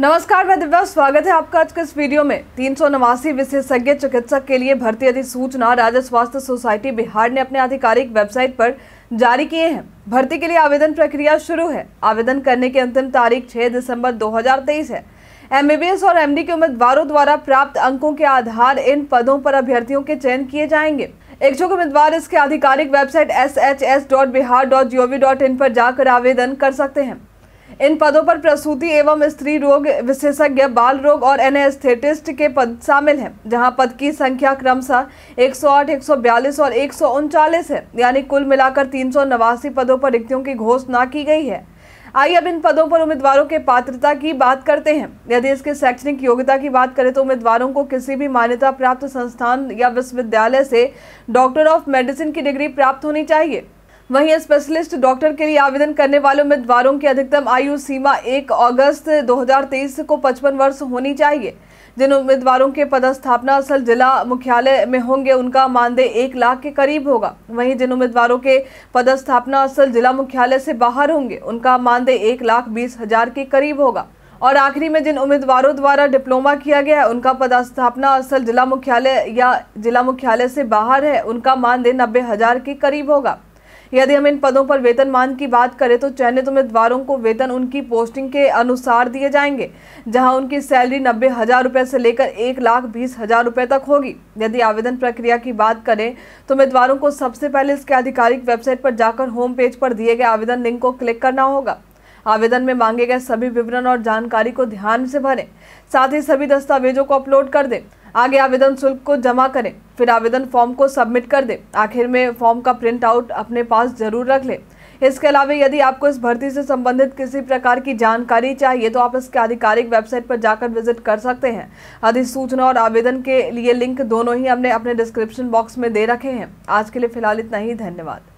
नमस्कार मैं दिव्या स्वागत है आपका आज के इस वीडियो में तीन सौ नवासी विशेषज्ञ चिकित्सक के लिए भर्ती अधिसूचना राज्य स्वास्थ्य सोसाइटी बिहार ने अपने आधिकारिक वेबसाइट पर जारी किए हैं भर्ती के लिए आवेदन प्रक्रिया शुरू है आवेदन करने की अंतिम तारीख छह दिसंबर दो है एमबीबीएस और एमडी के उम्मीदवारों द्वारा प्राप्त अंकों के आधार इन पदों पर अभ्यर्थियों के चयन किए जाएंगे इच्छुक उम्मीदवार इसके आधिकारिक website S H S dot Bihar dot G O V dot in पर जाकर आवेदन कर सकते हैं इन पदों पर प्रसूति एवं स्त्री रोग विशेषज्ञ बाल रोग और एनेस्थेटिस्ट के पद शामिल हैं जहां पद की संख्या क्रमशः 108, 142 और एक है यानी कुल मिलाकर तीन पदों पर रिक्तियों की घोषणा की गई है आइए अब इन पदों पर उम्मीदवारों के पात्रता की बात करते हैं यदि इसके शैक्षणिक योग्यता की बात करें तो उम्मीदवारों को किसी भी मान्यता प्राप्त संस्थान या विश्वविद्यालय से डॉक्टर ऑफ मेडिसिन की डिग्री प्राप्त होनी चाहिए वहीं स्पेशलिस्ट डॉक्टर के लिए आवेदन करने वाले उम्मीदवारों की अधिकतम आयु सीमा 1 अगस्त 2023 को 55 वर्ष होनी चाहिए जिन उम्मीदवारों के पदस्थापना असल जिला मुख्यालय में होंगे उनका मानदेय एक लाख के करीब होगा वहीं जिन उम्मीदवारों के पदस्थापना असल जिला मुख्यालय से बाहर होंगे उनका मानदेय एक लाख बीस हजार के करीब होगा और आखिरी में जिन उम्मीदवारों द्वारा डिप्लोमा किया गया है उनका पदस्थापना असल जिला मुख्यालय या जिला मुख्यालय से बाहर है उनका मानदेय नब्बे हजार के करीब होगा यदि हम इन पदों पर वेतनमान की बात करें तो चयनित उम्मीदवारों को वेतन उनकी पोस्टिंग के अनुसार दिए जाएंगे जहां उनकी सैलरी नब्बे हज़ार रुपये से लेकर एक लाख बीस हज़ार रुपये तक होगी यदि आवेदन प्रक्रिया की बात करें तो उम्मीदवारों को सबसे पहले इसके आधिकारिक वेबसाइट पर जाकर होम पेज पर दिए गए आवेदन लिंक को क्लिक करना होगा आवेदन में मांगे गए सभी विवरण और जानकारी को ध्यान से भरें साथ ही सभी दस्तावेजों को अपलोड कर दें आगे आवेदन शुल्क को जमा करें फिर आवेदन फॉर्म को सबमिट कर दें आखिर में फॉर्म का प्रिंट आउट अपने पास जरूर रख लें इसके अलावा यदि आपको इस भर्ती से संबंधित किसी प्रकार की जानकारी चाहिए तो आप इसके आधिकारिक वेबसाइट पर जाकर विजिट कर सकते हैं अधिसूचना और आवेदन के लिए लिंक दोनों ही हमने अपने डिस्क्रिप्शन बॉक्स में दे रखे हैं आज के लिए फिलहाल इतना ही धन्यवाद